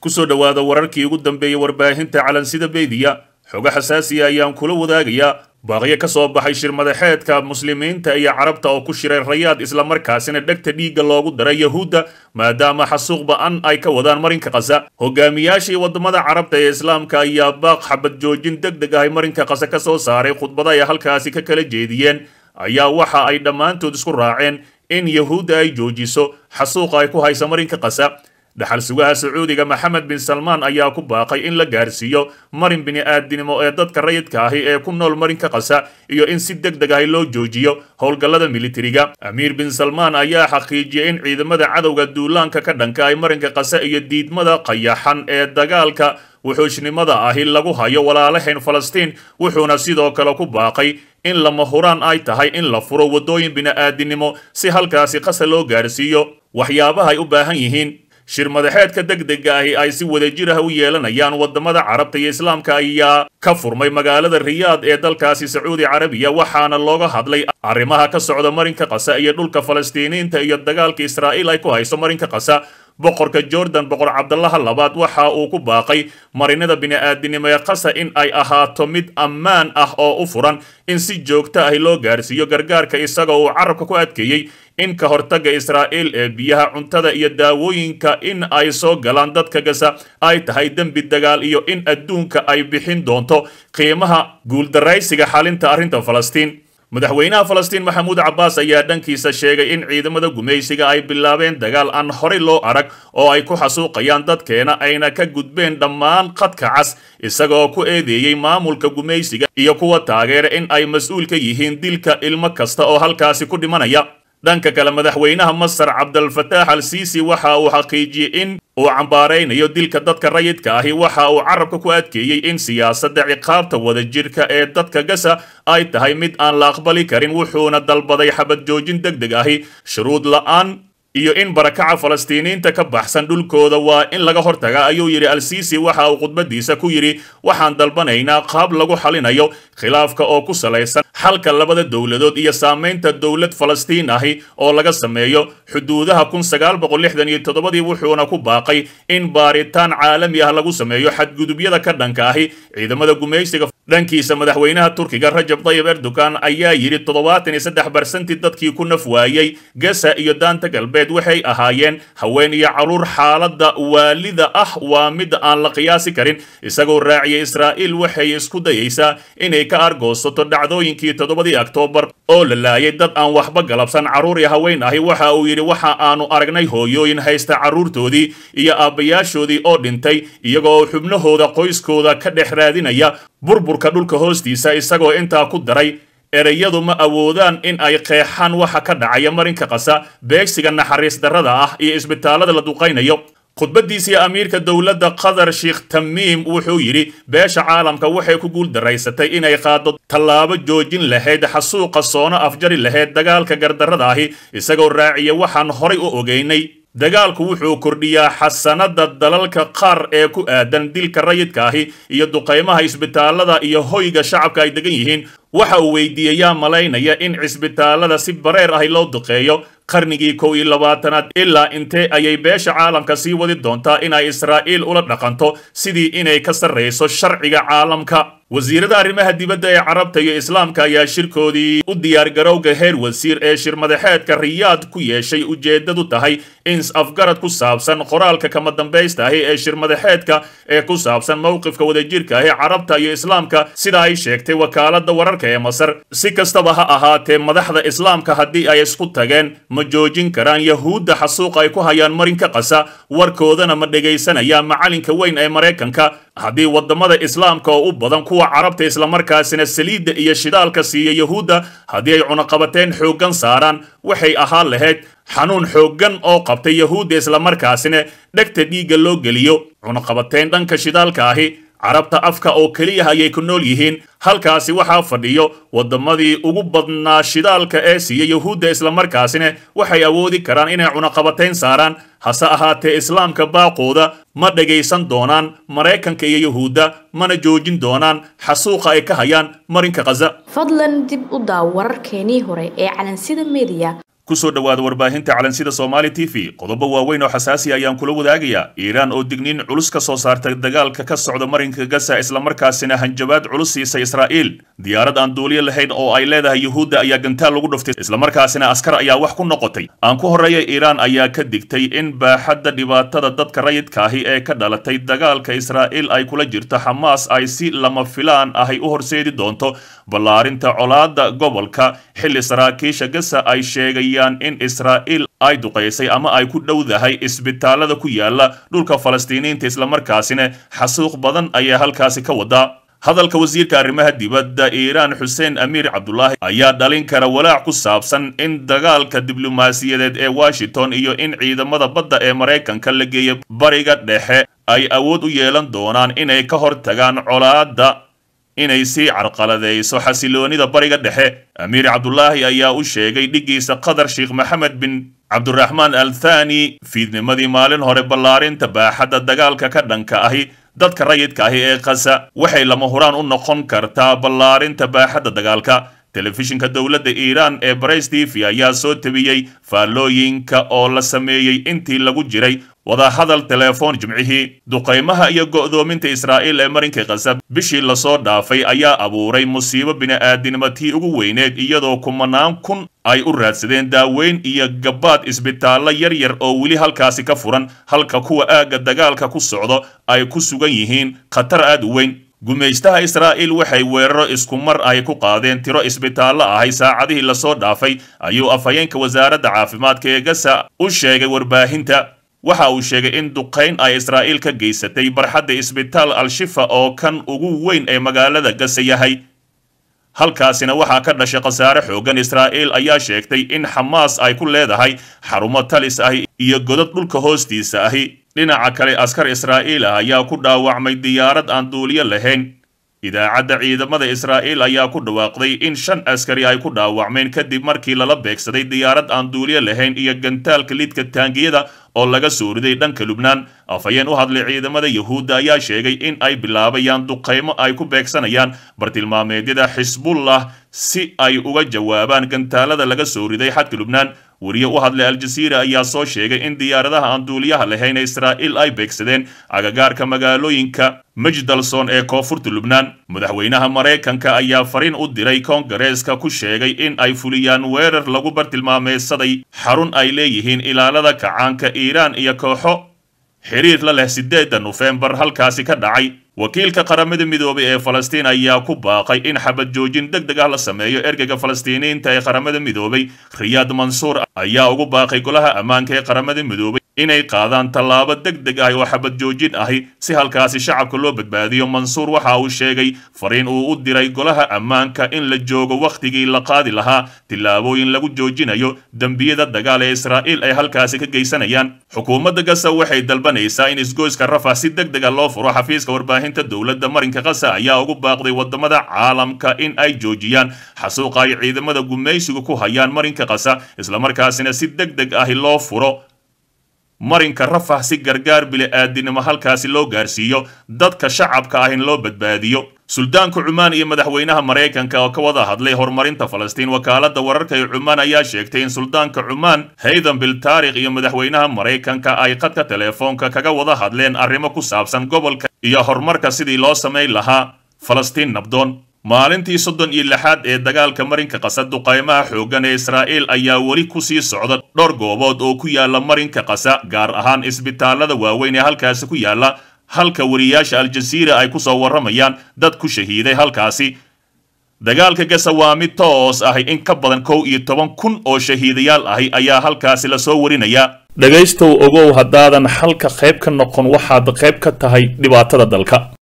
kusoo dhowaada wararkii ugu dambeeyey warbaahinta calansida beydiya xogo xasaasiya ayaan kula wadaagayaa baaqyo ka soo baxay shir madaxeedka muslimiinta iyo carabta oo ku shiray rayaad islamarkaasina dhegta dhiigga loogu daray yahuudda maadaama xasuuq ba'an ay ka wadaan marinka kasa hogaamiyaashii waddamada carabta ee islaamka ayaa baaq xabad joojin deg deg ahay marinka kasa ka soo saaray khudbada ay halkaasi ka kala jeediyeen ayaa waxa ay dhammaantood isku raaceen in yahuudda ay joojiso xasuuqa ay ku haysa marinka kasa dhaxal sugaha sacuudiga maxamed bin salmaan ayaa ku baaqay in la gaarsiiyo marin bini'aadinimo ee dadka rayidka ahi ee ku nool marinka qasa iyo in si deg deg ahi loo joojiyo howlgallada militariga amiir bin salmaan ayaa xaqiijiyey in ciidamada cadowga duulaanka ka dhanka ay marinka qasa iyo diidmada qayaxan ee dagaalka wuxuushnimada ahi lagu hayo walaalahayn falastiin wuxuuna sidoo kale ku baaqay in lama huraan ay tahay in la furo waddooyin bini'aadinimo si halkaasi qasa loo gaarsiiyo waxyaabahay u baahan yihiin shir shirmadaxeedka degdega ahi ay si wadajir ah u yeelanayaan waddamada carabta iyo islaamka ayaa ka furmay magaalada riyaad ee dalkaasi sacuudi carabiya waxaana looga hadlay arrimaha ka socda marinka qasa iyo dhulka falastiiniinta iyo dagaalka israa'iil ay ku hayso marinka qasa boqorka jordan boqor cabdallaha labaad waxa uu ku baaqay marinada bini'aadinimo ee qasa in ay ahaato mid ammaan ah oo u furan in si joogto ah loo gaarsiiyo gargaarka isagoo uu carabka ku adkeeyey in ka hortaga israa'iil ee biyaha cuntada iyo daawooyinka in ay soo galaan dadka gasa ay tahay dembi dagaal iyo in adduunka ay bixin doonto qiimaha guuldaraysiga xalinta arrinta falastiin madaxweynaha falastiin maxamuud cabbaas ayaa dhankiisa sheegay in ciidamada gumaysiga ay bilaabeen dagaal aan horay loo arag oo ay ku xasuuqayaan dadkeena ayna ka gudbeen dhammaan khadka cas isagoo ku eedeeyey maamulka gumaysiga iyo kuwa taageera in ay mas-uul ka yihiin dilka ilmo kasta oo halkaasi ku dhimanaya dhanka kale madaxweynaha masar cabdalfataax al siisi waxa uu xaqiijiyey in uu cambaaraynayo dilka dadka rayidka ahi waxa uu carabka ku adkeeyey in siyaasadda ciqaabta wada jirka ee dadka gasa ay tahay mid aan la aqbali karin wuxuuna dalbaday xabad joojin deg deg ahi shuruud la'aan iyo in barakaca falastiiniinta ka baxsan dhulkooda waa in laga hortaga ayuu yidhi al-siisi waxa uu khudbadiisa ku yidhi waxaan dalbanaynaa qaab lagu xalinayo khilaafka oo ku salaysan xalka labada dowladood iyo saamaynta dowlad falastiin ahi oo laga sameeyo xuduudaha kun sagaal boqol lixdan iyo toddobadii wuxuuna ku baaqay in baaritaan caalami ah lagu sameeyo xadgudubyada ka dhanka ahi ciidamada gumaysiga dhankiisa madaxweynaha turkiga rajab dayib erdogan ayaa yidhi toddobaatan iyo saddex barsantii dadkii ku naf waayey gasa iyo daanta galbeed dambeed waxay ahaayeen haween iyo carruur xaaladda waalida ah waa mid aan la qiyaasi karin isagoo raaciyay israa'iil waxay isku dayaysaa inay ka argoosato dhacdooyinkii toddobadii oktoobar oo la laayay dad aan waxba galabsan carruur iyo haween ahi waxa uu yidhi waxa aanu aragnay hooyooyin haysta carruurtoodii iyo aabbayaashoodii oo dhintay iyagoo xubnahooda qoyskooda ka dhex raadinaya burburka dhulka hoostiisa isagoo intaa ku daray ereyadu ma awoodaan in ay qeexaan waxa ka dhacaya marinka qasa beegsiga naxariis darrada ah iyo isbitaalada la duqaynayo khudbadiisii amiirka dowladda qatar sheikh tamiim wuxuu yidhi beesha caalamka waxay ku guuldaraysatay inay qaado tallaabo joojin lahayd xasuuqa soona afjari lahayd dagaalka gardarrada ahi isagoo raaciya waxaan horay u ogeynay dagaalku wuxuu kordhiyaa xasanada dalalka qaar ee ku aadan dilka rayidka ahi iyo duqaymaha isbitaalada iyo hoyga shacabka ay degan yihiin waxa uu weydiiye yaa malaynaya in cisbitaalada si bareer ahi loo duqeeyo qarnigii kow iyo labaatanaad ilaa intee ayay beesha caalamka sii wadi doontaa inay israa'iil ula dhaqanto sidii inay ka sarrayso sharciga caalamka wasiirada arrimaha dibadda ee carabta iyo islaamka ayaa shirkoodii u diyaargarowga heer wasiir ee shirmadaxeedka riyaad ku yeeshay ujeeddadu tahay ins afgarad ku saabsan qoraalka kama dambaysta ahi ee shirmadaxeedka ee ku saabsan mowqifka wadajirka ahi carabta iyo islaamka sida ay sheegtay wakaalada wararka ee masar si kastaba ha ahaatee madaxda islaamka haddii ay isku tageen ma joojin karaan yahuudda xasuuqa ay ku hayaan marinka qasa warkoodana ma dhegaysanayaa macalinka weyn ee maraykanka haddii waddamada islaamka oo u badan kuwa carabta islamarkaasina saliidda iyo shidaalka siiya yahuudda haddii ay cunaqabateen xooggan saaraan waxay ahaan lahayd xanuun xooggan oo qabtay yahuudda islamarkaasina dhegta dhiigga loo geliyo cunaqabateen dhanka shidaalka ahi carabta afka oo keliya ayay ku nool yihiin halkaasi waxaa fadhiyo waddamadii ugu badnaa shidaalka ee siiya yuhuudda islamarkaasina waxay awoodi karaan inay cunaqabatayn saaraan hase ahaatee islaamka baaqooda ma dhegaysan doonaan maraykanka iyo yuhuudda mana joojin doonaan xasuuqa ay ka hayaan marinka khaza fadlan dib u daaw wararkeenii hore ee calansida mediya kusoo dhowaada warbaahinta calansida somali t v qodobo waaweyn oo xasaasi ayaan kula wadaagayaa iiraan oo digniin culus ka soo saartay dagaalka ka socda marinka gaza islamarkaasina hanjabaad culus siisay israa'iil diyaarad aan duuliyo lahayn oo ay leedahay yuhuudda ayaa gantaal lagu dhuftay islamarkaasina askar ayaa wax ku noqotay aan ku horreeya iiraan ayaa ka digtay in baaxadda dhibaatada dadka rayidka ahi ee ka dhalatay dagaalka israa'iil ay kula jirto xamaas ay si lama filaan ahay u horseedi doonto ballaarinta colaadda gobolka xilli saraakiisha gaza ay sheegaya muujinayaan in israa'iil ay duqaysay ama ay ku dhowdahay isbitaalada ku yaala dhulka falastiiniinta islamarkaasina xasuuq badan ayaa halkaasi ka wada hadalka wasiirka arrimaha dibadda iiraan xuseen amiir cabdulaahi ayaa dhalin kara walaac ku saabsan in dagaalka diblomaasiyadeed ee washington iyo in ciidamada badda ee maraykanka la geeyay bariga dhexe ay awood u yeelan doonaan inay ka hortagaan colaadda inay sii carqaladayso xasiloonida bariga dhexe amiir cabdulaahi ayaa u sheegay dhiggiisa qatar sheekh maxamed bin cabdiraxmaan al thani fiidnimadii maalin hore ballaarinta baaxadda dagaalka ka dhanka ahi dadka rayidka ahi ee kasa waxay lama huraan u noqon kartaa ballaarinta baaxadda dagaalka telefishinka dowladda iiraan ee barais t v ayaa soo tabiyey faallooyinka oo la sameeyey intii lagu jiray wadahadal teleefon jimcihii duqaymaha iyo go'doominta israa'iil ee marinka khasab bishii lasoo dhaafay ayaa abuuray musiibo bini'aadinima tii ugu weyneed iyadoo kumanaan kun ay u raadsadeen daaweyn iyo gabaad isbitaallo yar yar oo weli halkaasi ka furan halka kuwa aagga dagaalka ku socdo ay ku sugan yihiin khatar aad u weyn gumaystaha israa'iil waxay weeraro isku mar ay ku qaadeen tiro isbitaallo ahay ah, saacadihii lasoo dhaafay ayuu afhayeenka wasaaradda caafimaadka ee gasa u sheegay warbaahinta waxa uu sheegay in duqayn ay israa'iil ka geysatay barxadda isbitaal al-shifa oo kan ugu weyn ee magaalada gasa yahay halkaasina waxaa ka dhashay khasaare xoogan israa'iil ayaa sheegtay in xamaas ay ku leedahay xarumo talis ahi iyo godad dhulka hoostiisa ahi dhinaca kale askar israa'iil ah ayaa ku dhaawacmay diyaarad aan duuliyo lahayn idaacadda ciidamada israa'iil ayaa ku dhawaaqday in shan askari ay ku dhaawacmeen kadib markii lala beegsaday diyaarad aan duuliyo lahayn iyo gantaalka lidka taangiyada oo laga soo riday dhanka lubnaan afhayeen u hadlay ciidamada yahuudda ayaa sheegay in ay bilaabayaan duqaymo ay ku beegsanayaan bartilmaameedyada xisbullah si ay uga jawaabaan gantaalada laga soo riday xadka lubnaan wariye u hadlay aljaziira ayaa soo sheegay in diyaaradaha aan duuliyaha lahayn ee israa'iil ay beegsadeen agagaarka magaalooyinka majdalson ee koonfurta lubnaan madaxweynaha maraykanka ayaa farin u diray koongareeska ku sheegay in ay fuliyaan weerar lagu bartilmaameysaday xarun ay leeyihiin ilaalada kacaanka iiraan iyo kooxo xiriir la leh siddeedda nofembar halkaasi ka dhacay wakiilka qaramada midoobey ee falastiin ayaa ku baaqay in xabad joojin deg deg ah la sameeyo ergeyga falastiiniinta ee qaramada midoobey riyaad mansuur ayaa ugu baaqay golaha ammaanka ee qaramada midoobey inay qaadaan tallaabo deg deg ah oo xabad joojin ahi si halkaasi shacabka loo badbaadiyo mansuur waxa uu sheegay fariin uu u diray golaha ammaanka in la joogo wakhtigii la qaadi lahaa tillaabooyin lagu joojinayo dembiyada dagaal ee israa'iil ay halkaasi ka geysanayaan xukuumadda gaza waxay dalbanaysaa in isgoyska rafax si deg dega ah loo furo xafiiska warbaahinta dowladda marinka kasa ayaa ugu baaqday wadamada caalamka in ay joojiyaan xasuuqa ay ciidamada gumaysigu ku hayaan marinka kasa islamarkaasina si deg deg ahi loo furo marinka rafah si gargaar bili'aadinimo halkaasi loo gaarsiiyo dadka shacabka ah in loo badbaadiyo suldaanka cumaan iyo madaxweynaha maraykanka oo ka wada hadlay horumarinta falastiin wakaaladda wararka ee cumaan ayaa sheegtay in suldaanka cumaan haydan biltaarikh iyo madaxweynaha maraykanka ay khadka teleefoonka kaga wada hadleen arrimo ku saabsan gobolka iyo horumarka sidii loo samayn lahaa falastiin nabdoon maalintii soddon iyo lixaad ee dagaalka marinka qasadu duqaymaha xooggan ee israa'iil ayaa weli ku sii socda dhowr goobood oo ku yaalla marinka qasa gaar ahaan isbitaalada waaweyn ee halkaasi ku yaalla halka wariyaasha aljasiira ay ku soo warramayaan dad ku shahiiday halkaasi dagaalka gasa waa mid toos ahi in ka badan kow iyo toban kun oo shahiidayaal ahi ayaa halkaasi lasoo warinayaa dhegaystow ogow haddaadan xalka qayb ka noqon waxaad qayb ka tahay dhibaatada dalka